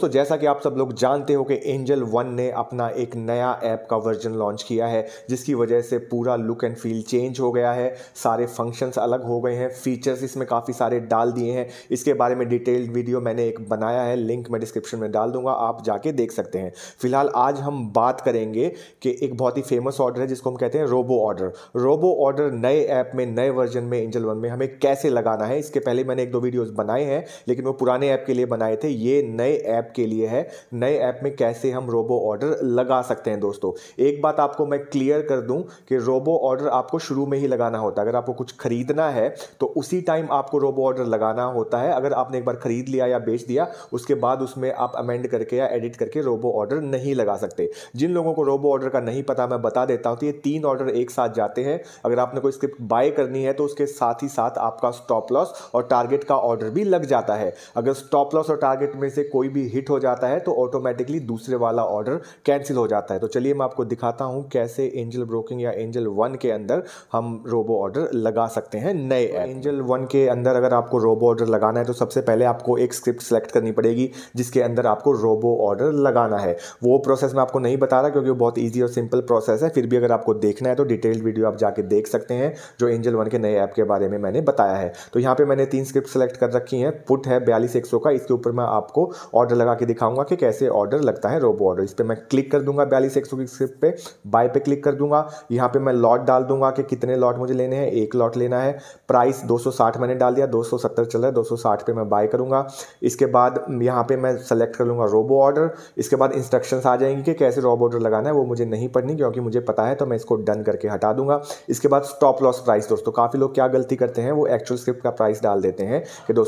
दोस्तों जैसा कि आप सब लोग जानते हो कि एंजल वन ने अपना एक नया ऐप का वर्जन लॉन्च किया है जिसकी वजह से पूरा लुक एंड फील चेंज हो गया है सारे फंक्शंस अलग हो गए हैं फीचर्स इसमें काफ़ी सारे डाल दिए हैं इसके बारे में डिटेल्ड वीडियो मैंने एक बनाया है लिंक मैं डिस्क्रिप्शन में डाल दूंगा आप जाके देख सकते हैं फिलहाल आज हम बात करेंगे कि एक बहुत ही फेमस ऑर्डर है जिसको हम कहते हैं रोबो ऑर्डर रोबो ऑर्डर नए ऐप में नए वर्जन में एंजल वन में हमें कैसे लगाना है इसके पहले मैंने एक दो वीडियोज़ बनाए हैं लेकिन वो पुराने ऐप के लिए बनाए थे ये नए ऐप के लिए है नए ऐप में कैसे हम रोबो ऑर्डर लगा सकते हैं दोस्तों एक बात आपको मैं क्लियर कर दूं कि रोबो ऑर्डर आपको शुरू में ही लगाना होता है अगर आपको कुछ खरीदना है तो उसी टाइम आपको रोबो ऑर्डर लगाना होता है अगर आपने एक बार खरीद लिया या बेच दिया उसके बाद उसमें आप अमेंड करके या एडिट करके रोबो ऑर्डर नहीं लगा सकते जिन लोगों को रोबो ऑर्डर का नहीं पता मैं बता देता हूँ तो ये तीन ऑर्डर एक साथ जाते हैं अगर आपने कोई स्क्रिप्ट बाय करनी है तो उसके साथ ही साथ आपका स्टॉप लॉस और टारगेट का ऑर्डर भी लग जाता है अगर स्टॉप लॉस और टारगेट में से कोई भी हिट हिट हो जाता है तो ऑटोमेटिकली दूसरे वाला ऑर्डर कैंसिल हो जाता है तो चलिए मैं आपको दिखाता हूँ कैसे एंजल ब्रोकिंग या एंजल वन के अंदर हम रोबो ऑर्डर लगा सकते हैं नए एंजल वन के अंदर अगर आपको रोबो ऑर्डर लगाना है तो सबसे पहले आपको एक स्क्रिप्ट सेलेक्ट करनी पड़ेगी जिसके अंदर आपको रोबो ऑर्डर लगाना है वो प्रोसेस मैं आपको नहीं बता रहा क्योंकि वो बहुत ईजी और सिंपल प्रोसेस है फिर भी अगर आपको देखना है तो डिटेल्ड वीडियो आप जाके देख सकते हैं जो एंजल वन के नए ऐप के बारे में मैंने बताया है तो यहाँ पे मैंने तीन स्क्रिप्ट सेलेक्ट कर रखी है पुट है बयालीस का इसके ऊपर मैं आपको ऑर्डर लगा लगा के दिखाऊंगा कि कैसे ऑर्डर लगता है रोबो ऑर्डर इस पर मैं क्लिक कर दूंगा बयालीस एक सौ स्क्रिप्ट पे बाय पे क्लिक कर दूंगा यहाँ पे मैं लॉट डाल दूंगा कि कितने लॉट मुझे लेने हैं एक लॉट लेना है प्राइस 260 मैंने डाल दिया 270 चल रहा है 260 पे मैं बाय करूंगा इसके बाद यहाँ पे मैं सेलेक्ट कर लूँगा रोबो ऑर्डर इसके बाद इंस्ट्रक्शन आ जाएंगी कि कैसे रोबो ऑर्डर लगाना है वो मुझे नहीं पढ़नी क्योंकि मुझे पता है तो मैं इसको डन करके हटा दूंगा इसके बाद स्टॉप लॉस प्राइस दोस्तों काफ़ी लोग क्या गलती करते हैं वो एक्चुअल स्क्रिप्ट का प्राइस डाल देते हैं कि दो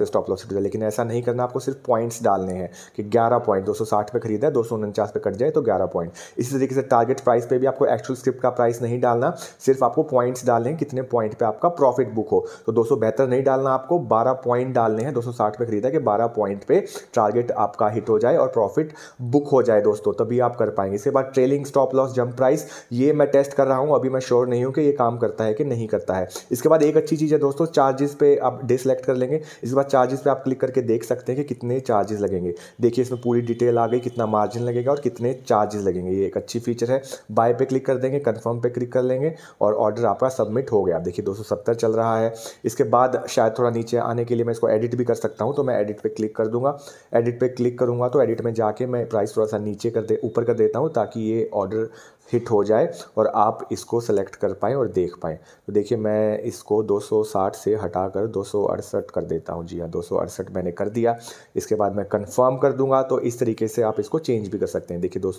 पे स्टॉप लॉस लेकिन ऐसा नहीं करना आपको सिर्फ पॉइंट्स डालने हैं हैं कि ग्यारह पॉइंट दो पे खरीदा है दो पे कट जाए तो ग्यारह पॉइंट इसी तरीके से टारगेट प्राइस पे भी आपको एक्चुअल स्क्रिप्ट का प्राइस नहीं डालना सिर्फ आपको पॉइंट्स डालने कितने पॉइंट पे आपका प्रॉफिट बुक हो तो दो बेहतर नहीं डालना आपको बारह पॉइंट डालने हैं दो पे खरीदा कि बारह पॉइंट पे टारगेट आपका हिट हो जाए और प्रॉफिट बुक हो जाए दोस्तों तभी आप कर पाएंगे इसके बाद trailing stop loss jump price ये मैं टेस्ट कर रहा हूँ अभी मैं श्योर नहीं हूँ कि ये काम करता है कि नहीं करता है इसके बाद एक अच्छी चीज़ है दोस्तों चार्जेस पे आप डिसलेक्ट कर लेंगे इसके बाद चार्जेस पे आप क्लिक करके देख सकते हैं कि कितने चार्जेस लगेंगे लगेंगे देखिए इसमें पूरी डिटेल आ गई कितना मार्जिन लगेगा और कितने चार्जेस लगेंगे ये एक अच्छी फीचर है बाय पे क्लिक कर देंगे कन्फर्म पे क्लिक कर लेंगे और ऑर्डर आपका सबमिट हो गया देखिए दो चल रहा है इसके बाद शायद थोड़ा नीचे आने के लिए मैं इसको एडिट भी कर सकता हूँ तो मैं एडिट पर क्लिक कर दूंगा एडिट पर क्लिक करूँगा तो एडिट में जाके मैं प्राइस थोड़ा सा नीचे कर दे ऊपर कर देता हूँ ताकि ये ऑर्डर हिट हो जाए और आप इसको सेलेक्ट कर पाएँ और देख पाएँ तो देखिए मैं इसको 260 से हटा कर दो कर देता हूँ जी हाँ दो मैंने कर दिया इसके बाद मैं कंफर्म कर दूंगा तो इस तरीके से आप इसको चेंज भी कर सकते हैं देखिए दो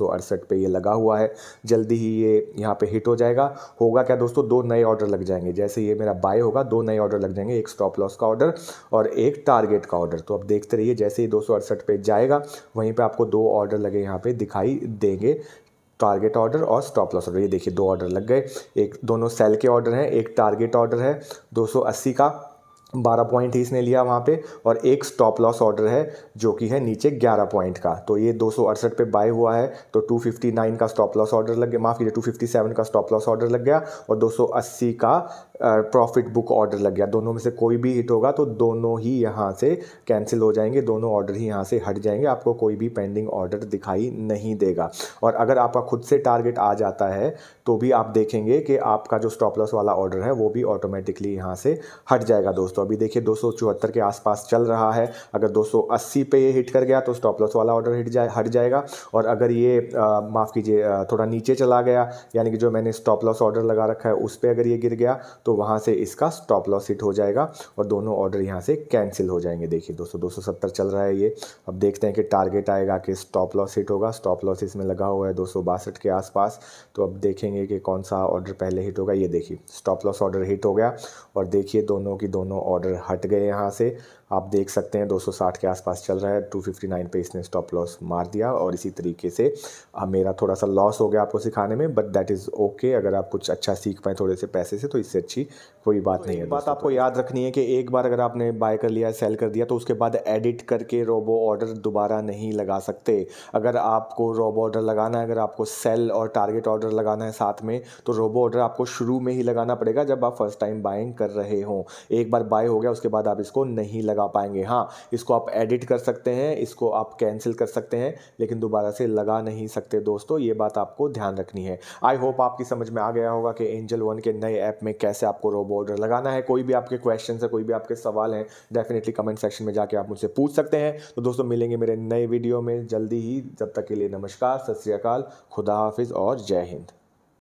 पे ये लगा हुआ है जल्दी ही ये यहाँ पे हिट हो जाएगा होगा क्या दोस्तों दो नए ऑर्डर लग जाएंगे जैसे ये मेरा बाय होगा दो नए ऑर्डर लग जाएंगे एक स्टॉप लॉस का ऑर्डर और एक टारगेट का ऑर्डर तो अब देखते रहिए जैसे ही दो पे जाएगा वहीं पर आपको दो ऑर्डर लगे यहाँ पर दिखाई देंगे टारगेट ऑर्डर और स्टॉप लॉस ऑर्डर ये देखिए दो ऑर्डर लग गए एक दोनों सेल के ऑर्डर हैं एक टारगेट ऑर्डर है 280 का बारह पॉइंट ही इसने लिया वहाँ पे और एक स्टॉप लॉस ऑर्डर है जो कि है नीचे ग्यारह पॉइंट का तो ये दो सौ अड़सठ पे बाय हुआ है तो टू फिफ्टी नाइन का स्टॉप लॉस ऑर्डर लग गया माफ़ कीजिए टू फिफ्टी सेवन का स्टॉप लॉस ऑर्डर लग गया और दो सौ अस्सी का प्रॉफिट बुक ऑर्डर लग गया दोनों में से कोई भी हिट होगा तो दोनों ही यहाँ से कैंसिल हो जाएंगे दोनों ऑर्डर ही यहाँ से हट जाएंगे आपको कोई भी पेंडिंग ऑर्डर दिखाई नहीं देगा और अगर आपका खुद से टारगेट आ जाता है तो भी आप देखेंगे कि आपका जो स्टॉप लॉस वाला ऑर्डर है वो भी ऑटोमेटिकली यहाँ से हट जाएगा दोस्तों तो अभी देखिए दो के आसपास चल रहा है अगर 280 पे ये हिट कर गया तो स्टॉप लॉस वाला ऑर्डर हिट जाए हट जाएगा और अगर ये माफ़ कीजिए थोड़ा नीचे चला गया यानी कि जो मैंने स्टॉप लॉस ऑर्डर लगा रखा है उस पर अगर ये गिर गया तो वहाँ से इसका स्टॉप लॉस हिट हो जाएगा और दोनों ऑर्डर यहाँ से कैंसिल हो जाएंगे देखिए दोस्तों दो चल रहा है ये अब देखते हैं कि टारगेट आएगा कि स्टॉप लॉस हिट होगा स्टॉप लॉस इसमें लगा हुआ है दो के आसपास तो अब देखेंगे कि कौन सा ऑर्डर पहले हिट होगा ये देखिए स्टॉप लॉस ऑर्डर हिट हो गया और देखिए दोनों की दोनों ऑर्डर हट गए यहाँ से आप देख सकते हैं 260 के आसपास चल रहा है 259 पे इसने स्टॉप लॉस मार दिया और इसी तरीके से मेरा थोड़ा सा लॉस हो गया आपको सिखाने में बट दैट इज़ ओके अगर आप कुछ अच्छा सीख पाए थोड़े से पैसे से तो इससे अच्छी कोई बात तो नहीं है बात आपको याद रखनी है कि एक बार अगर आपने बाय कर लिया सेल कर दिया तो उसके बाद एडिट करके रोबो ऑर्डर दोबारा नहीं लगा सकते अगर आपको रोबो ऑर्डर लगाना है अगर आपको सेल और टारगेट ऑर्डर लगाना है साथ में तो रोबो ऑर्डर आपको शुरू में ही लगाना पड़ेगा जब आप फर्स्ट टाइम बाइंग कर रहे हों एक बार बाय हो गया उसके बाद आप इसको नहीं लगा लगा पाएंगे हाँ इसको आप एडिट कर सकते हैं इसको आप कैंसिल कर सकते हैं लेकिन दोबारा से लगा नहीं सकते दोस्तों ये बात आपको ध्यान रखनी है आई होप आपकी समझ में आ गया होगा कि एंजल वन के नए ऐप में कैसे आपको रोबो लगाना है कोई भी आपके क्वेश्चन है कोई भी आपके सवाल हैं डेफिनेटली कमेंट सेक्शन में जाके आप मुझसे पूछ सकते हैं तो दोस्तों मिलेंगे मेरे नए वीडियो में जल्दी ही जब तक के लिए नमस्कार सत श्रीकाल खुदा हाफिज़ और जय हिंद